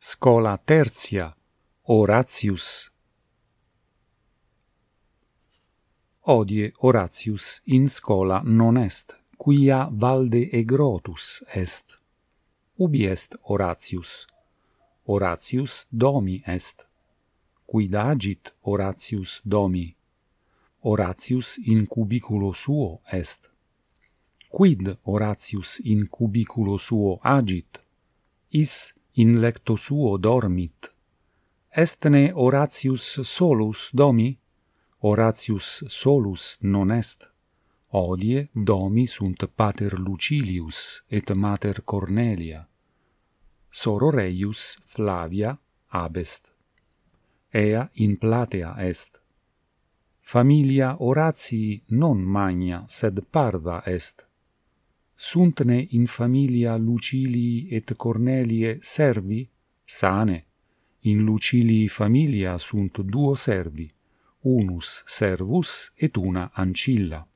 scola tertia Horatius Odie Horatius in scola non est quia valde egrotus est ubi est Horatius Horatius domi est quid agit Horatius domi Horatius in cubiculo suo est quid Horatius in cubiculo suo agit is in lecto suo dormit estne Horatius solus domi Horatius solus non est odie domi sunt pater Lucilius et mater Cornelia sororeius Flavia abest ea in platea est familia Horatii non magna sed parva est suntne in familia Lucilii et Cornelie servi sane in Lucilii familia sunt duo servi unus servus et una ancilla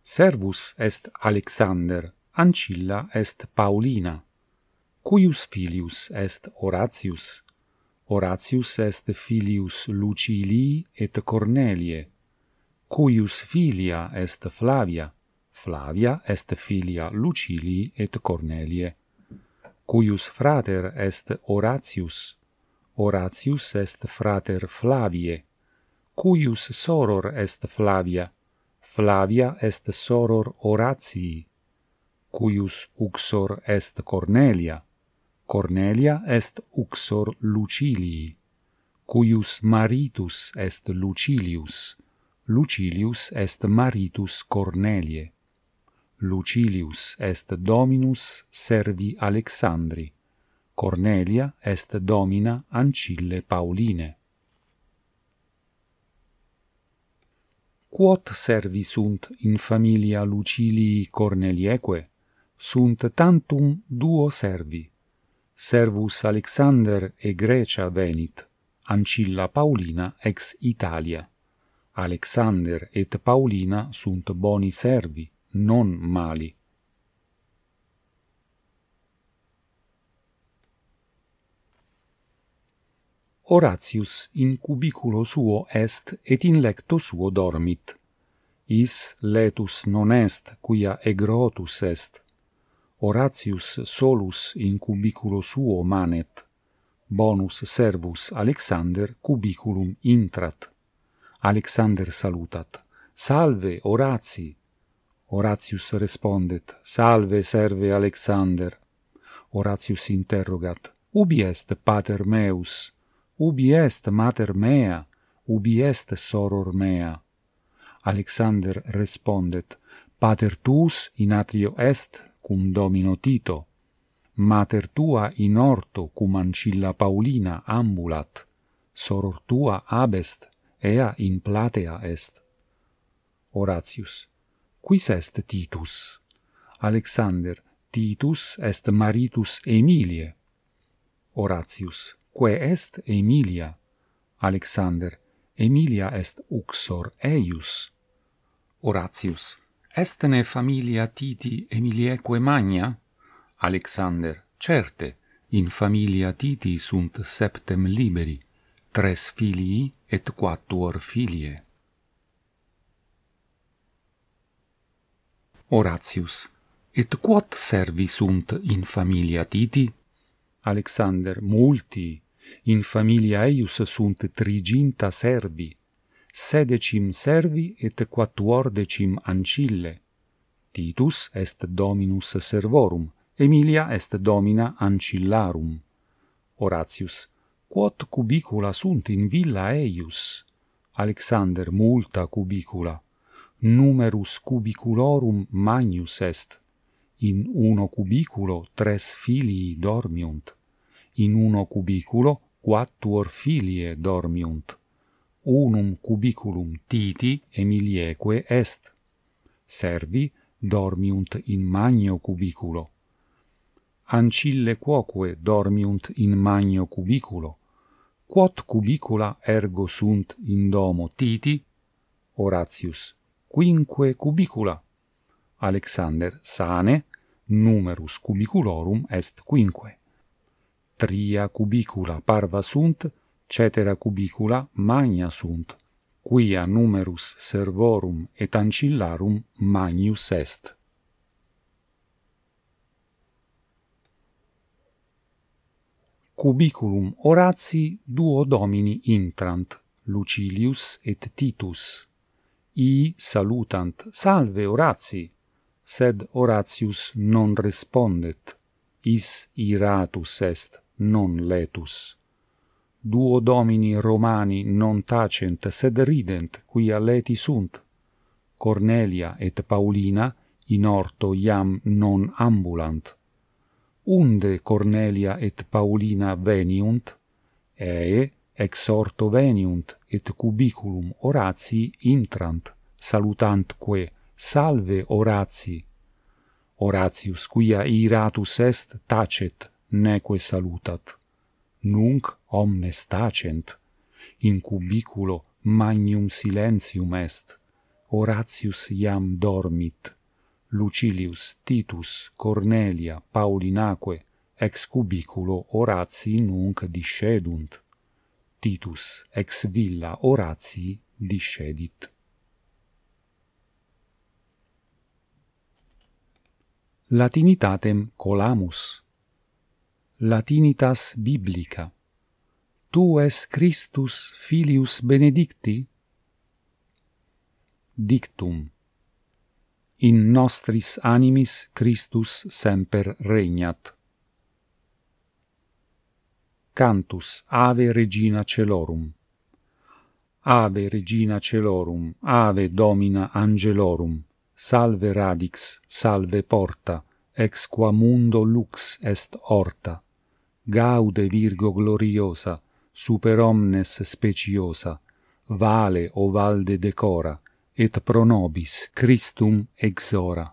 servus est Alexander ancilla est Paulina cuius filius est Horatius Horatius est filius Lucilii et Cornelie cuius filia est Flavia Flavia est filia Lucilii et Cornelie, cuius frater est Horatius. Horatius est frater Flavie, cuius soror est Flavia. Flavia est soror Horatii, cuius uxor est Cornelia. Cornelia est uxor Lucilii, cuius maritus est Lucilius. Lucilius est maritus Cornelie. Lucilius est dominus servi Alexandri. Cornelia est domina Ancille Pauline. Quot servi sunt in familia Lucilii Cornelieque? Sunt tantum duo servi. Servus Alexander e Grecia venit, Ancilla Paulina ex Italia. Alexander et Paulina sunt boni servi non mali. Horatius in cubiculo suo est et in lecto suo dormit. Is letus non est, quia egrotus est. Horatius solus in cubiculo suo manet. Bonus servus Alexander cubiculum intrat. Alexander salutat. Salve, Horatii! Horatius respondet, salve serve Alexander. Horatius interrogat, ubi est pater meus? Ubi est mater mea? Ubi est soror mea? Alexander respondet, pater tuus in atrio est cum domino Tito, mater tua in orto cum ancilla Paulina ambulat, soror tua abest, ea in platea est. Horatius, Quis est Titus? Alexander. Titus est maritus Emiliae. Horatius. Quae est Emilia? Alexander. Emilia est uxor eius. Horatius. Estne familia Titi Emilie magna? Alexander. Certe, in familia Titi sunt septem liberi, tres filii et quattuor filiae. Horatius, et quod servi sunt in familia titi? Alexander, multi. In familia eius sunt triginta servi, sedecim servi et quattuordecim ancille. Titus est dominus servorum, Emilia est domina ancillarum. Horatius, quod cubicula sunt in villa eius? Alexander, multa cubicula numerus cubiculorum magnus est in uno cubiculo tres filii dormiunt in uno cubiculo quattuor filiae dormiunt unum cubiculum titi emilieque est servi dormiunt in magno cubiculo ancille quoque dormiunt in magno cubiculo quot cubicula ergo sunt in domo titi Horatius quinque cubicula Alexander sane numerus cubiculorum est quinque tria cubicula parva sunt cetera cubicula magna sunt quia numerus servorum et ancillarum magnus est cubiculum Horatii duo domini intrant Lucilius et Titus i salutant salve orazi sed oratius non respondet is iratus est non letus duo domini romani non tacent sed rident qui aleti sunt cornelia et paulina in orto iam non ambulant unde cornelia et paulina veniunt ae Ex orto veniunt, et cubiculum Horatii intrant, salutantque, salve Horatii. Horatius, cuia iratus est, tacet, neque salutat. Nunc omnes tacent. In cubiculo magnum silentium est. Horatius iam dormit. Lucilius, Titus, Cornelia, Paulinaque, ex cubiculo Horatii nunc discedunt. Titus ex villa Horatii discedit. Latinitatem colamus. Latinitas biblica. Tu es Christus filius benedicti dictum. In nostris animis Christus semper regnat. Cantus Ave Regina Celorum. Ave Regina Celorum, Ave Domina Angelorum, Salve Radix, Salve Porta, Ex qua mundo lux est orta, Gaude Virgo Gloriosa, Super omnes speciosa, Vale o Valde Decora, Et pro nobis Christum exora.